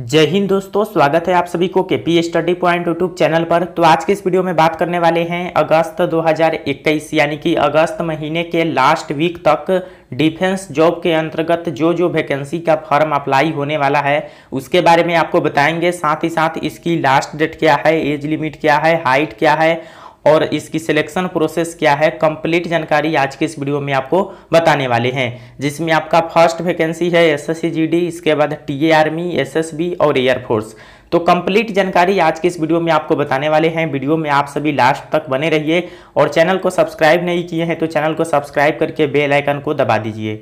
जय हिंद दोस्तों स्वागत है आप सभी को K P study point YouTube channel पर तो आज के इस वीडियो में बात करने वाले हैं अगस्त 2021 यानी कि अगस्त महीने के लास्ट वीक तक डिफेंस जॉब के अंतर्गत जो जो वैकेंसी का फॉर्म अप्लाई होने वाला है उसके बारे में आपको बताएंगे साथ ही साथ इसकी लास्ट डेट क्या है एज लिमिट क्या है हाइट क्या है और इसकी सिलेक्शन प्रोसेस क्या है कंप्लीट जानकारी आज के इस वीडियो में आपको बताने वाले हैं जिसमें आपका फर्स्ट वैकेंसी है एसएससी जीडी इसके बाद टीए आर्मी एसएसबी और एयरफोर्स तो कंप्लीट जानकारी आज के इस वीडियो में आपको बताने वाले हैं वीडियो में आप सभी लास्ट तक बने रहिए और चैनल को सब्सक्राइब नहीं किए हैं तो चैनल को सब्सक्राइब करके बेल आइकन को दबा दीजिए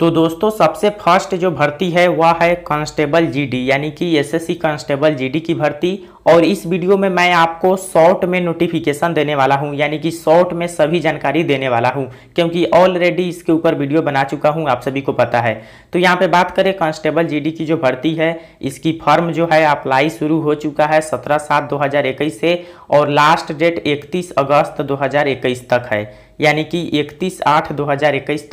तो दोस्तों सबसे फर्स्ट जो भर्ती है वह है कांस्टेबल जीडी यानी कि एसएससी कांस्टेबल जीडी की भर्ती और इस वीडियो में मैं आपको शॉर्ट में नोटिफिकेशन देने वाला हूं यानी कि शॉर्ट में सभी जानकारी देने वाला हूं क्योंकि ऑलरेडी इसके ऊपर वीडियो बना चुका हूं आप सभी को पता है तो यहां पे बात करें कांस्टेबल जीडी की जो भर्ती है इसकी फॉर्म जो है अप्लाई शुरू हो चुका है सत्रह सात दो से और लास्ट डेट इकतीस अगस्त दो तक है यानी कि इकतीस आठ दो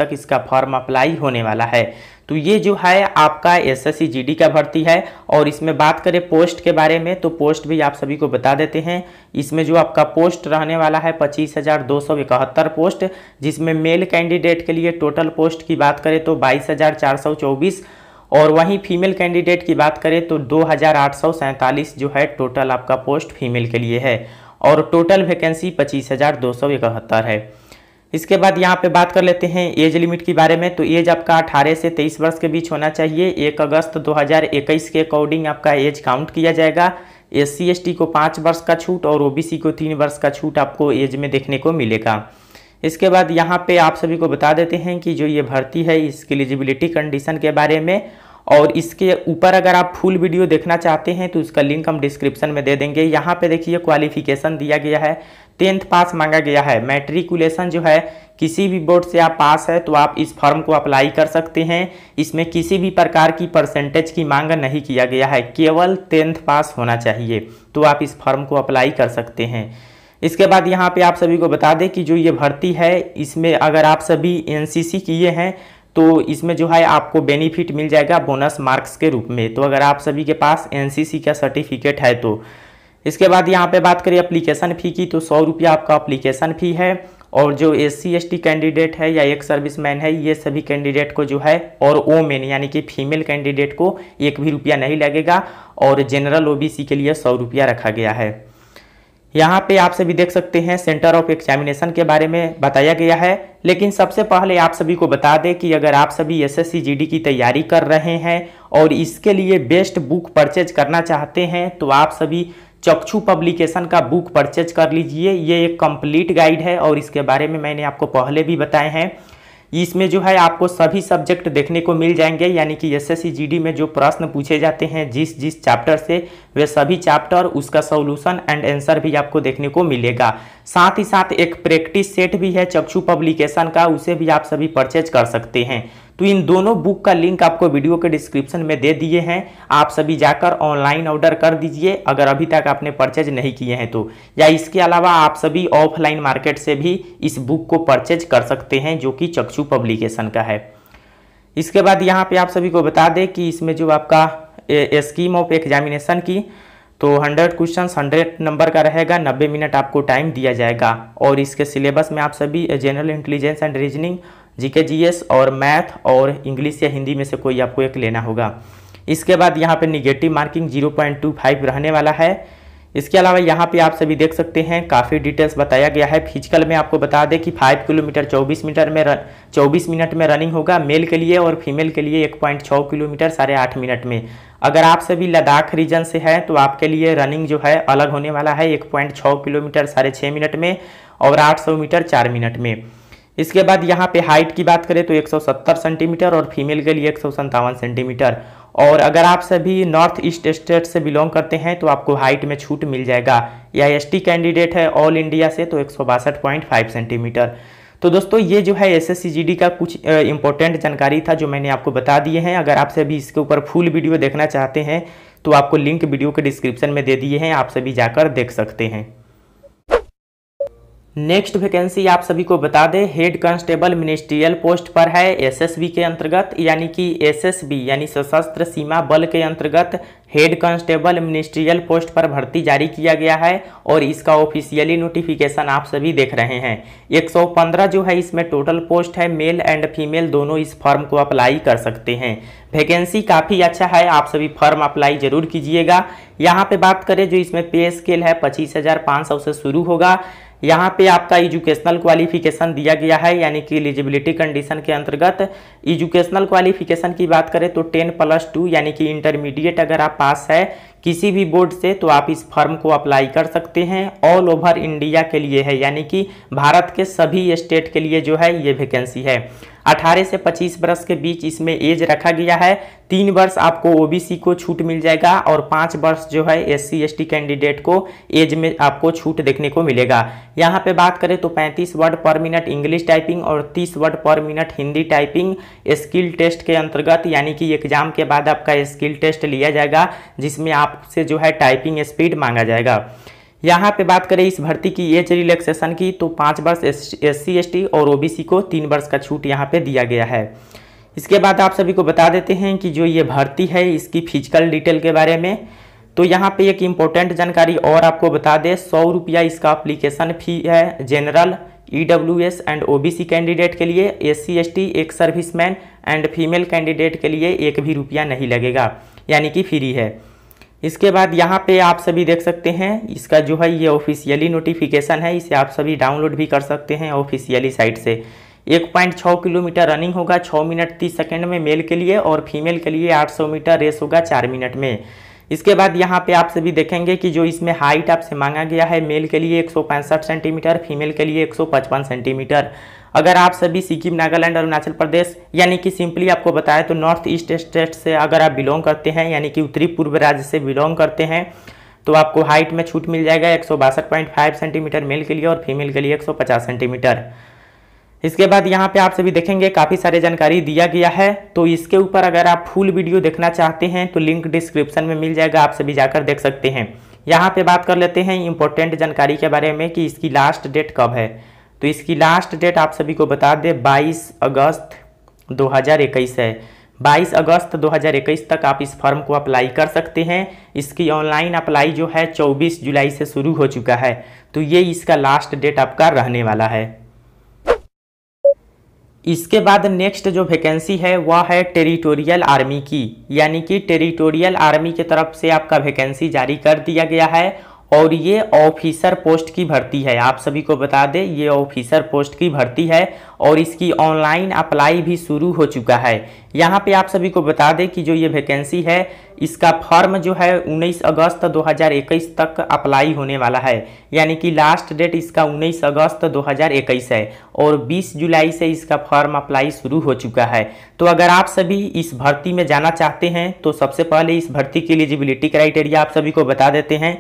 तक इसका फॉर्म अप्लाई होने वाला है तो ये जो है आपका एस एस का भर्ती है और इसमें बात करें पोस्ट के बारे में तो पोस्ट भी आप सभी को बता देते हैं इसमें जो आपका पोस्ट रहने वाला है पच्चीस हज़ार दो सौ इकहत्तर पोस्ट जिसमें मेल कैंडिडेट के लिए टोटल पोस्ट की बात करें तो बाईस हज़ार चार सौ चौबीस और वहीं फीमेल कैंडिडेट की बात करें तो दो जो है टोटल आपका पोस्ट फीमेल के लिए है और टोटल वैकेंसी पच्चीस है इसके बाद यहाँ पे बात कर लेते हैं एज लिमिट के बारे में तो एज आपका 18 से 23 वर्ष के बीच होना चाहिए एक अगस्त 2021 के अकॉर्डिंग आपका एज काउंट किया जाएगा एस सी को पाँच वर्ष का छूट और ओ को तीन वर्ष का छूट आपको एज में देखने को मिलेगा इसके बाद यहाँ पे आप सभी को बता देते हैं कि जो ये भर्ती है इसके एलिजिबिलिटी कंडीशन के बारे में और इसके ऊपर अगर आप फुल वीडियो देखना चाहते हैं तो उसका लिंक हम डिस्क्रिप्शन में दे देंगे यहाँ पे देखिए क्वालिफिकेशन दिया गया है टेंथ पास मांगा गया है मैट्रिकुलेशन जो है किसी भी बोर्ड से आप पास है तो आप इस फॉर्म को अप्लाई कर सकते हैं इसमें किसी भी प्रकार की परसेंटेज की मांग नहीं किया गया है केवल टेंथ पास होना चाहिए तो आप इस फॉर्म को अप्लाई कर सकते हैं इसके बाद यहाँ पे आप सभी को बता दें कि जो ये भर्ती है इसमें अगर आप सभी एन किए हैं तो इसमें जो है आपको बेनिफिट मिल जाएगा बोनस मार्क्स के रूप में तो अगर आप सभी के पास एन का सर्टिफिकेट है तो इसके बाद यहाँ पे बात करें अप्लीकेशन फ़ी की तो सौ रुपया आपका अप्लीकेशन फ़ी है और जो एस सी कैंडिडेट है या एक सर्विसमैन है ये सभी कैंडिडेट को जो है और ओमेन यानी कि फीमेल कैंडिडेट को एक भी रुपया नहीं लगेगा और जनरल ओबीसी के लिए सौ रुपया रखा गया है यहाँ पे आप सभी देख सकते हैं सेंटर ऑफ एग्जामिनेशन के बारे में बताया गया है लेकिन सबसे पहले आप सभी को बता दें कि अगर आप सभी एस एस की तैयारी कर रहे हैं और इसके लिए बेस्ट बुक परचेज करना चाहते हैं तो आप सभी चक्षु पब्लिकेशन का बुक परचेज कर लीजिए ये एक कंप्लीट गाइड है और इसके बारे में मैंने आपको पहले भी बताए हैं इसमें जो है आपको सभी सब्जेक्ट देखने को मिल जाएंगे यानी कि एस एस में जो प्रश्न पूछे जाते हैं जिस जिस चैप्टर से वे सभी चैप्टर उसका सॉल्यूशन एंड आंसर भी आपको देखने को मिलेगा साथ ही साथ एक प्रैक्टिस सेट भी है चक्षु पब्लिकेशन का उसे भी आप सभी परचेज कर सकते हैं तो इन दोनों बुक का लिंक आपको वीडियो के डिस्क्रिप्शन में दे दिए हैं आप सभी जाकर ऑनलाइन ऑर्डर कर दीजिए अगर अभी तक आपने परचेज नहीं किए हैं तो या इसके अलावा आप सभी ऑफलाइन मार्केट से भी इस बुक को परचेज कर सकते हैं जो कि चक्षु पब्लिकेशन का है इसके बाद यहाँ पे आप सभी को बता दें कि इसमें जो आपका स्कीम ऑफ एग्जामिनेशन की तो 100 क्वेश्चन 100 नंबर का रहेगा 90 मिनट आपको टाइम दिया जाएगा और इसके सिलेबस में आप सभी general intelligence and reasoning GK GS और मैथ और इंग्लिश या हिंदी में से कोई आपको एक लेना होगा इसके बाद यहाँ पे निगेटिव मार्किंग 0.25 रहने वाला है इसके अलावा यहाँ पे आप सभी देख सकते हैं काफ़ी डिटेल्स बताया गया है फिजिकल में आपको बता दें कि 5 किलोमीटर 24 मीटर में रन चौबीस मिनट में रनिंग होगा मेल के लिए और फीमेल के लिए 1.6 किलोमीटर साढ़े आठ मिनट में अगर आप सभी लद्दाख रीजन से हैं तो आपके लिए रनिंग जो है अलग होने वाला है 1.6 किलोमीटर साढ़े छः मिनट में और सौ मीटर चार मिनट में इसके बाद यहाँ पे हाइट की बात करें तो 170 सेंटीमीटर और फीमेल के लिए एक सेंटीमीटर और अगर आप सभी नॉर्थ ईस्ट स्टेट से बिलोंग करते हैं तो आपको हाइट में छूट मिल जाएगा या एसटी कैंडिडेट है ऑल इंडिया से तो एक सेंटीमीटर तो दोस्तों ये जो है एस एस का कुछ इंपॉर्टेंट जानकारी था जो मैंने आपको बता दिए हैं अगर आप सभी इसके ऊपर फुल वीडियो देखना चाहते हैं तो आपको लिंक वीडियो के डिस्क्रिप्शन में दे दिए हैं आप सभी जाकर देख सकते हैं नेक्स्ट वैकेंसी आप सभी को बता दें हेड कांस्टेबल मिनिस्ट्रियल पोस्ट पर है एसएसबी के अंतर्गत यानी कि एसएसबी यानी सशस्त्र सीमा बल के अंतर्गत हेड कांस्टेबल मिनिस्ट्रियल पोस्ट पर भर्ती जारी किया गया है और इसका ऑफिशियली नोटिफिकेशन आप सभी देख रहे हैं 115 जो है इसमें टोटल पोस्ट है मेल एंड फीमेल दोनों इस फॉर्म को अप्लाई कर सकते हैं वैकेंसी काफ़ी अच्छा है आप सभी फॉर्म अप्लाई जरूर कीजिएगा यहाँ पे बात करें जो इसमें पे स्केल है पच्चीस से शुरू होगा यहाँ पे आपका एजुकेशनल क्वालिफिकेशन दिया गया है यानी कि एलिजिबिलिटी कंडीशन के अंतर्गत एजुकेशनल क्वालिफिकेशन की बात करें तो टेन प्लस टू यानी कि इंटरमीडिएट अगर आप पास है किसी भी बोर्ड से तो आप इस फॉर्म को अप्लाई कर सकते हैं ऑल ओवर इंडिया के लिए है यानी कि भारत के सभी स्टेट के लिए जो है ये वैकेंसी है 18 से 25 वर्ष के बीच इसमें एज रखा गया है तीन वर्ष आपको ओबीसी को छूट मिल जाएगा और पाँच वर्ष जो है एस सी कैंडिडेट को एज में आपको छूट देखने को मिलेगा यहाँ पे बात करें तो 35 वर्ड पर मिनट इंग्लिश टाइपिंग और 30 वर्ड पर minute Hindi typing skill test के अंतर्गत यानी कि एग्जाम के बाद आपका स्किल टेस्ट लिया जाएगा जिसमें आपसे जो है टाइपिंग स्पीड मांगा जाएगा यहाँ पे बात करें इस भर्ती की एज रिलैक्सेशन की तो पाँच वर्ष एस सी और ओ को तीन वर्ष का छूट यहाँ पे दिया गया है इसके बाद आप सभी को बता देते हैं कि जो ये भर्ती है इसकी फिजिकल डिटेल के बारे में तो यहाँ पे एक इम्पोर्टेंट जानकारी और आपको बता दें सौ रुपया इसका अप्लीकेशन फी है general E W S and O B C candidate के लिए एस सी एस टी एक सर्विस एंड फीमेल कैंडिडेट के लिए एक भी रुपया नहीं लगेगा यानी कि फ्री है इसके बाद यहाँ पे आप सभी देख सकते हैं इसका जो है ये ऑफिशियली नोटिफिकेशन है इसे आप सभी डाउनलोड भी कर सकते हैं ऑफिशियली साइट से एक पॉइंट छः किलोमीटर रनिंग होगा छः मिनट तीस सेकेंड में मेल के लिए और फीमेल के लिए आठ सौ मीटर रेस होगा चार मिनट में इसके बाद यहाँ पे आप सभी देखेंगे कि जो इसमें हाइट आपसे मांगा गया है मेल के लिए एक सेंटीमीटर फीमेल के लिए एक सेंटीमीटर अगर आप सभी सिक्किम नागालैंड अरुणाचल प्रदेश यानी कि सिंपली आपको बताएं तो नॉर्थ ईस्ट स्टेट से अगर आप बिलोंग करते हैं यानी कि उत्तरी पूर्व राज्य से बिलोंग करते हैं तो आपको हाइट में छूट मिल जाएगा एक सेंटीमीटर मेल के लिए और फीमेल के लिए एक सेंटीमीटर इसके बाद यहाँ पे आप सभी देखेंगे काफ़ी सारे जानकारी दिया गया है तो इसके ऊपर अगर आप फुल वीडियो देखना चाहते हैं तो लिंक डिस्क्रिप्शन में मिल जाएगा आप सभी जाकर देख सकते हैं यहाँ पे बात कर लेते हैं इंपॉर्टेंट जानकारी के बारे में कि इसकी लास्ट डेट कब है तो इसकी लास्ट डेट आप सभी को बता दें 22 अगस्त 2021 है 22 अगस्त 2021 तक आप इस फॉर्म को अप्लाई कर सकते हैं इसकी ऑनलाइन अप्लाई जो है 24 जुलाई से शुरू हो चुका है तो ये इसका लास्ट डेट आपका रहने वाला है इसके बाद नेक्स्ट जो वैकेंसी है वह है टेरिटोरियल आर्मी की यानी कि टेरिटोरियल आर्मी के तरफ से आपका वैकेंसी जारी कर दिया गया है और ये ऑफिसर पोस्ट की भर्ती है आप सभी को बता दें ये ऑफिसर पोस्ट की भर्ती है और इसकी ऑनलाइन अप्लाई भी शुरू हो चुका है यहाँ पे आप सभी को बता दें कि जो ये वैकेंसी है इसका फॉर्म जो है 19 अगस्त 2021 तक अप्लाई होने वाला है यानी कि लास्ट डेट इसका 19 अगस्त 2021 है और 20 जुलाई से इसका फॉर्म अप्लाई शुरू हो चुका है तो अगर आप सभी इस भर्ती में जाना चाहते हैं तो सबसे पहले इस भर्ती की एलिजिबिलिटी क्राइटेरिया आप सभी को बता देते हैं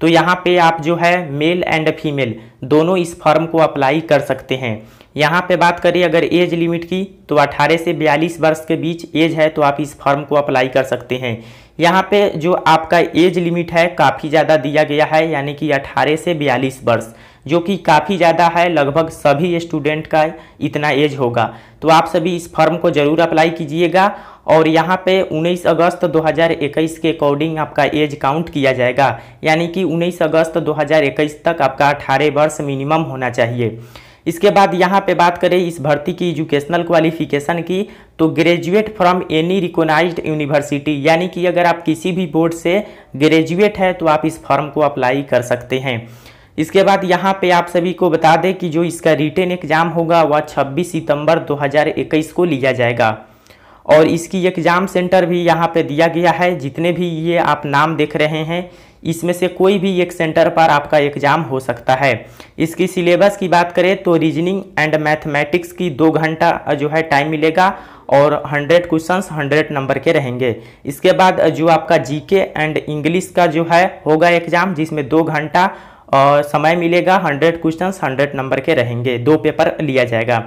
तो यहाँ पे आप जो है मेल एंड फीमेल दोनों इस फॉर्म को अप्लाई कर सकते हैं यहाँ पे बात करें अगर एज लिमिट की तो 18 से 42 वर्ष के बीच एज है तो आप इस फॉर्म को अप्लाई कर सकते हैं यहाँ पे जो आपका एज लिमिट है काफ़ी ज़्यादा दिया गया है यानी कि 18 से 42 वर्ष जो कि काफ़ी ज़्यादा है लगभग सभी स्टूडेंट का इतना एज होगा तो आप सभी इस फॉर्म को ज़रूर अप्लाई कीजिएगा और यहाँ पे 19 अगस्त 2021 के अकॉर्डिंग आपका एज काउंट किया जाएगा यानी कि 19 अगस्त 2021 तक आपका 18 वर्ष मिनिमम होना चाहिए इसके बाद यहाँ पे बात करें इस भर्ती की एजुकेशनल क्वालिफिकेशन की तो graduate from any recognised university यानी कि अगर आप किसी भी बोर्ड से ग्रेजुएट है तो आप इस फॉर्म को अप्लाई कर सकते हैं इसके बाद यहाँ पे आप सभी को बता दें कि जो इसका रिटर्न एग्ज़ाम होगा वह 26 सितंबर 2021 को लिया जाएगा और इसकी एग्ज़ाम सेंटर भी यहाँ पे दिया गया है जितने भी ये आप नाम देख रहे हैं इसमें से कोई भी एक सेंटर पर आपका एग्ज़ाम हो सकता है इसकी सिलेबस की बात करें तो रीजनिंग एंड मैथमेटिक्स की दो घंटा जो है टाइम मिलेगा और 100 क्वेश्चंस 100 नंबर के रहेंगे इसके बाद जो आपका जीके एंड इंग्लिश का जो है होगा एग्ज़ाम जिसमें दो घंटा और समय मिलेगा हंड्रेड क्वेश्चन हंड्रेड नंबर के रहेंगे दो पेपर लिया जाएगा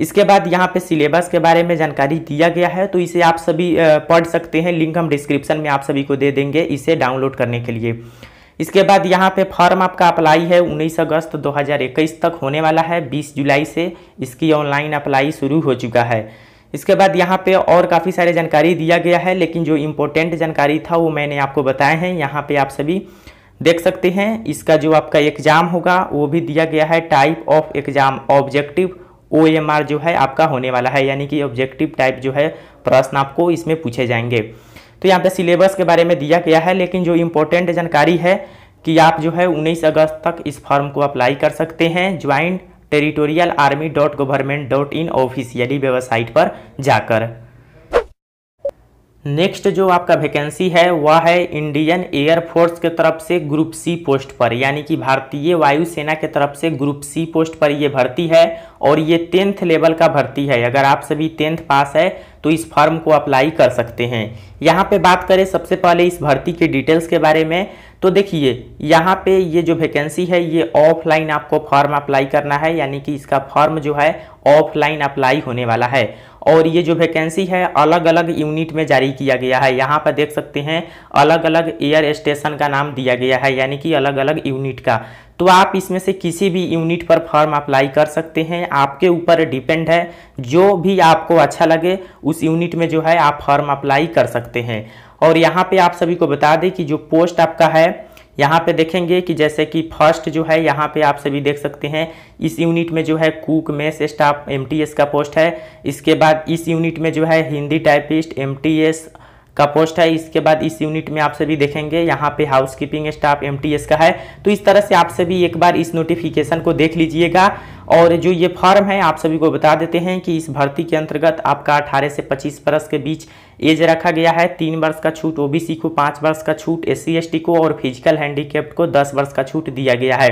इसके बाद यहाँ पे सिलेबस के बारे में जानकारी दिया गया है तो इसे आप सभी पढ़ सकते हैं लिंक हम डिस्क्रिप्शन में आप सभी को दे देंगे इसे डाउनलोड करने के लिए इसके बाद यहाँ पे फॉर्म आपका अप्लाई है 19 अगस्त 2021 तक होने वाला है 20 जुलाई से इसकी ऑनलाइन अप्लाई शुरू हो चुका है इसके बाद यहाँ पे और काफ़ी सारे जानकारी दिया गया है लेकिन जो इम्पोर्टेंट जानकारी था वो मैंने आपको बताए हैं यहाँ पर आप सभी देख सकते हैं इसका जो आपका एग्ज़ाम होगा वो भी दिया गया है type of exam objective O M R जो है आपका होने वाला है यानी कि ऑब्जेक्टिव टाइप जो है प्रश्न आपको इसमें पूछे जाएंगे तो यहाँ पे सिलेबस के बारे में दिया गया है लेकिन जो इम्पोर्टेंट जानकारी है कि आप जो है 19 अगस्त तक इस फॉर्म को अप्लाई कर सकते हैं joint territorial army dot government dot in officially website पर जाकर नेक्स्ट जो आपका वैकेंसी है वह है इंडियन एयरफोर्स के तरफ से ग्रुप सी पोस्ट पर यानी कि भारतीय वायुसेना के तरफ से ग्रुप सी पोस्ट पर यह भर्ती है और ये टेंथ लेवल का भर्ती है अगर आप सभी टेंथ पास है तो इस फॉर्म को अप्लाई कर सकते हैं यहाँ पे बात करें सबसे पहले इस भर्ती के डिटेल्स के बारे में तो देखिए यहाँ पे ये जो वैकेंसी है ये ऑफलाइन आपको फॉर्म अप्लाई करना है यानी कि इसका फॉर्म जो है ऑफलाइन अप्लाई होने वाला है और ये जो वैकेंसी है अलग अलग यूनिट में जारी किया गया है यहाँ पर देख सकते हैं अलग अलग एयर स्टेशन का नाम दिया गया है यानी कि अलग अलग यूनिट का तो आप इसमें से किसी भी यूनिट पर फॉर्म अप्लाई कर सकते हैं आपके ऊपर डिपेंड है जो भी आपको अच्छा लगे उस यूनिट में जो है आप फॉर्म अप्लाई कर सकते हैं और यहाँ पे आप सभी को बता दें कि जो पोस्ट आपका है यहाँ पे देखेंगे कि जैसे कि फर्स्ट जो है यहाँ पे आप सभी देख सकते हैं इस यूनिट में जो है कुक मेस स्टाफ एमटीएस का पोस्ट है इसके बाद इस यूनिट में जो है हिंदी टाइपिस्ट एमटीएस टी का पोस्ट है इसके बाद इस यूनिट में आप सभी देखेंगे यहाँ पे हाउस कीपिंग स्टाफ एम का है तो इस तरह से आप सभी एक बार इस नोटिफिकेशन को देख लीजिएगा और जो ये फॉर्म है आप सभी को बता देते हैं कि इस भर्ती के अंतर्गत आपका अठारह से पच्चीस बरस के बीच एज रखा गया है तीन वर्ष का छूट ओबीसी को पाँच वर्ष का छूट एस सी को और फिजिकल हैंडीकेप्ट को दस वर्ष का छूट दिया गया है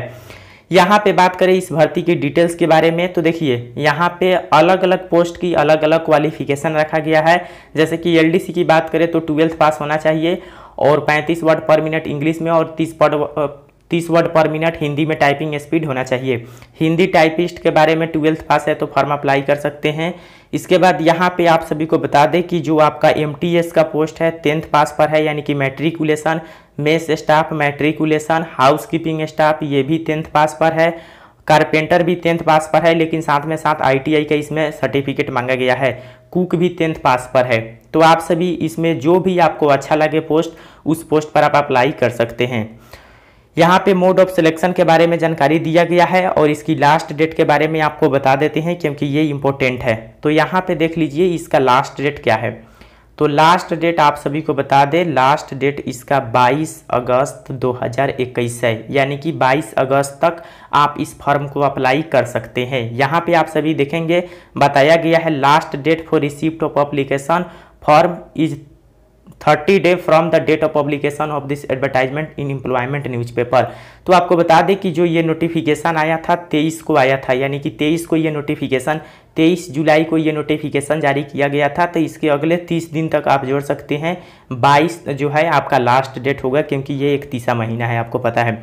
यहाँ पे बात करें इस भर्ती की डिटेल्स के बारे में तो देखिए यहाँ पे अलग अलग पोस्ट की अलग अलग क्वालिफिकेशन रखा गया है जैसे कि एलडीसी की बात करें तो ट्वेल्थ पास होना चाहिए और पैंतीस वर्ड पर मिनट इंग्लिश में और तीस पर तीस वर्ड पर मिनट हिंदी में टाइपिंग स्पीड होना चाहिए हिंदी टाइपिस्ट के बारे में ट्वेल्थ पास है तो फॉर्म अप्लाई कर सकते हैं इसके बाद यहाँ पे आप सभी को बता दें कि जो आपका एम का पोस्ट है टेंथ पास पर है यानी कि matriculation mess staff matriculation housekeeping staff ये भी टेंथ पास पर है कारपेंटर भी टेंथ पास पर है लेकिन साथ में साथ आईटीआई का इसमें सर्टिफिकेट मांगा गया है कुक भी टेंथ पास पर है तो आप सभी इसमें जो भी आपको अच्छा लगे पोस्ट उस पोस्ट पर आप अप्लाई कर सकते हैं यहाँ पे मोड ऑफ सिलेक्शन के बारे में जानकारी दिया गया है और इसकी लास्ट डेट के बारे में आपको बता देते हैं क्योंकि ये इम्पोर्टेंट है तो यहाँ पे देख लीजिए इसका लास्ट डेट क्या है तो लास्ट डेट आप सभी को बता दें लास्ट डेट इसका 22 अगस्त 2021 है यानी कि 22 अगस्त तक आप इस फॉर्म को अप्लाई कर सकते हैं यहाँ पर आप सभी देखेंगे बताया गया है last date for receipt of application form is thirty day from the date of publication of this advertisement in employment newspaper तो आपको बता दें कि जो ये नोटिफिकेशन आया था तेईस को आया था यानी कि तेईस को ये नोटिफिकेशन तेईस जुलाई को ये नोटिफिकेशन जारी किया गया था तो इसके अगले तीस दिन तक आप जोड़ सकते हैं बाईस जो है आपका लास्ट डेट होगा क्योंकि ये एक तीसरा महीना है आपको पता है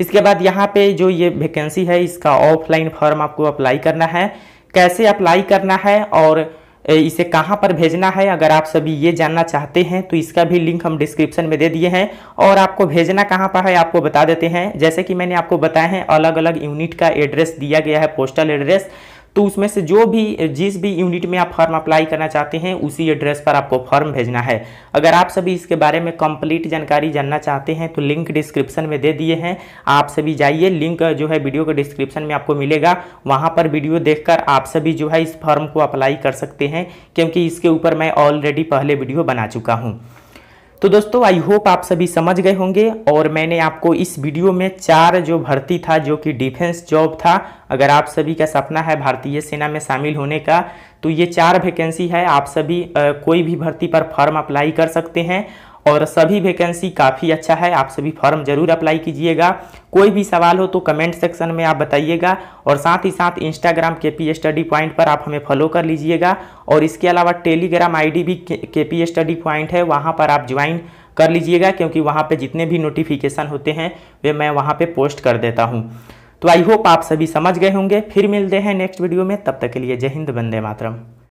इसके बाद यहाँ पे जो ये वैकेंसी है इसका ऑफलाइन फॉर्म आपको अप्लाई करना है कैसे अप्लाई करना है और इसे कहाँ पर भेजना है अगर आप सभी ये जानना चाहते हैं तो इसका भी लिंक हम डिस्क्रिप्शन में दे दिए हैं और आपको भेजना कहाँ पर है आपको बता देते हैं जैसे कि मैंने आपको बताया है अलग अलग यूनिट का एड्रेस दिया गया है पोस्टल एड्रेस तो उसमें से जो भी जिस भी यूनिट में आप फॉर्म अप्लाई करना चाहते हैं उसी एड्रेस पर आपको फॉर्म भेजना है अगर आप सभी इसके बारे में कंप्लीट जानकारी जानना चाहते हैं तो लिंक डिस्क्रिप्शन में दे दिए हैं आप सभी जाइए लिंक जो है वीडियो के डिस्क्रिप्शन में आपको मिलेगा वहाँ पर वीडियो देख आप सभी जो है इस फॉर्म को अप्लाई कर सकते हैं क्योंकि इसके ऊपर मैं ऑलरेडी पहले वीडियो बना चुका हूँ तो दोस्तों आई होप आप सभी समझ गए होंगे और मैंने आपको इस वीडियो में चार जो भर्ती था जो कि डिफेंस जॉब था अगर आप सभी का सपना है भारतीय सेना में शामिल होने का तो ये चार वैकेंसी है आप सभी आ, कोई भी भर्ती पर फॉर्म अप्लाई कर सकते हैं और सभी वैकेंसी काफ़ी अच्छा है आप सभी फॉर्म जरूर अप्लाई कीजिएगा कोई भी सवाल हो तो कमेंट सेक्शन में आप बताइएगा और साथ ही साथ इंस्टाग्राम के पी स्टडी पॉइंट पर आप हमें फॉलो कर लीजिएगा और इसके अलावा टेलीग्राम आईडी भी के पी स्टडी पॉइंट है वहाँ पर आप ज्वाइन कर लीजिएगा क्योंकि वहाँ पर जितने भी नोटिफिकेशन होते हैं वे मैं वहाँ पर पोस्ट कर देता हूँ तो आई होप आप सभी समझ गए होंगे फिर मिलते हैं नेक्स्ट वीडियो में तब तक के लिए जय हिंद वंदे मातरम